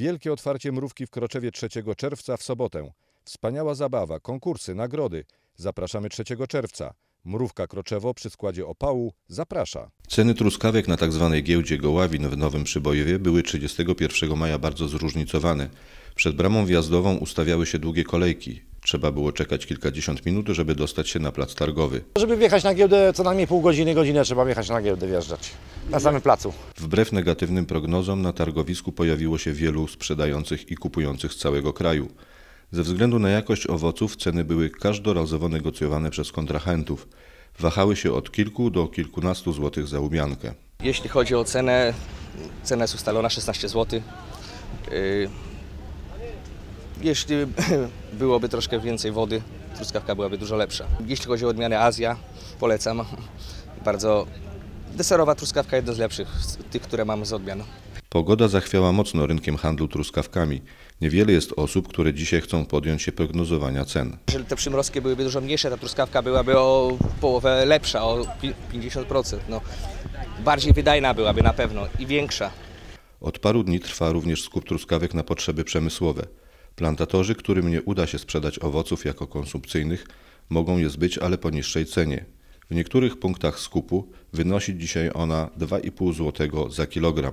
Wielkie otwarcie mrówki w Kroczewie 3 czerwca w sobotę. Wspaniała zabawa, konkursy, nagrody. Zapraszamy 3 czerwca. Mrówka Kroczewo przy składzie opału zaprasza. Ceny truskawek na tzw. Tak giełdzie Goławin w Nowym Przybojewie były 31 maja bardzo zróżnicowane. Przed bramą wjazdową ustawiały się długie kolejki. Trzeba było czekać kilkadziesiąt minut, żeby dostać się na plac targowy. Żeby wjechać na giełdę, co najmniej pół godziny, godzinę trzeba wjechać na giełdę, wjeżdżać. Na samym placu. Wbrew negatywnym prognozom na targowisku pojawiło się wielu sprzedających i kupujących z całego kraju. Ze względu na jakość owoców ceny były każdorazowo negocjowane przez kontrahentów. Wahały się od kilku do kilkunastu złotych za umiankę. Jeśli chodzi o cenę, cena jest ustalona 16 zł. Jeśli byłoby troszkę więcej wody, truskawka byłaby dużo lepsza. Jeśli chodzi o odmianę Azja, polecam. Bardzo deserowa truskawka jedna z lepszych, z tych, które mamy z odmian. Pogoda zachwiała mocno rynkiem handlu truskawkami. Niewiele jest osób, które dzisiaj chcą podjąć się prognozowania cen. Jeżeli te przymrozki byłyby dużo mniejsze, ta truskawka byłaby o połowę lepsza, o 50%. No, bardziej wydajna byłaby na pewno i większa. Od paru dni trwa również skup truskawek na potrzeby przemysłowe. Plantatorzy, którym nie uda się sprzedać owoców jako konsumpcyjnych, mogą je zbyć, ale po niższej cenie. W niektórych punktach skupu wynosi dzisiaj ona 2,5 zł za kilogram.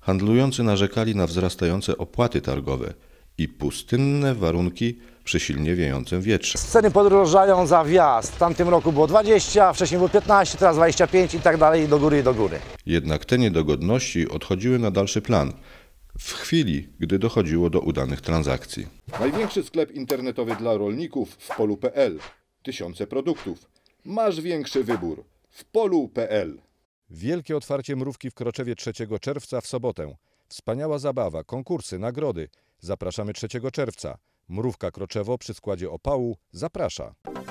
Handlujący narzekali na wzrastające opłaty targowe i pustynne warunki przy silnie wiejącym wietrze. Ceny podróżają za wjazd. W tamtym roku było 20, wcześniej było 15, teraz 25 i tak dalej do góry i do góry. Jednak te niedogodności odchodziły na dalszy plan w chwili, gdy dochodziło do udanych transakcji. Największy sklep internetowy dla rolników w polu.pl. Tysiące produktów. Masz większy wybór w polu.pl. Wielkie otwarcie mrówki w Kroczewie 3 czerwca w sobotę. Wspaniała zabawa, konkursy, nagrody. Zapraszamy 3 czerwca. Mrówka Kroczewo przy składzie opału zaprasza.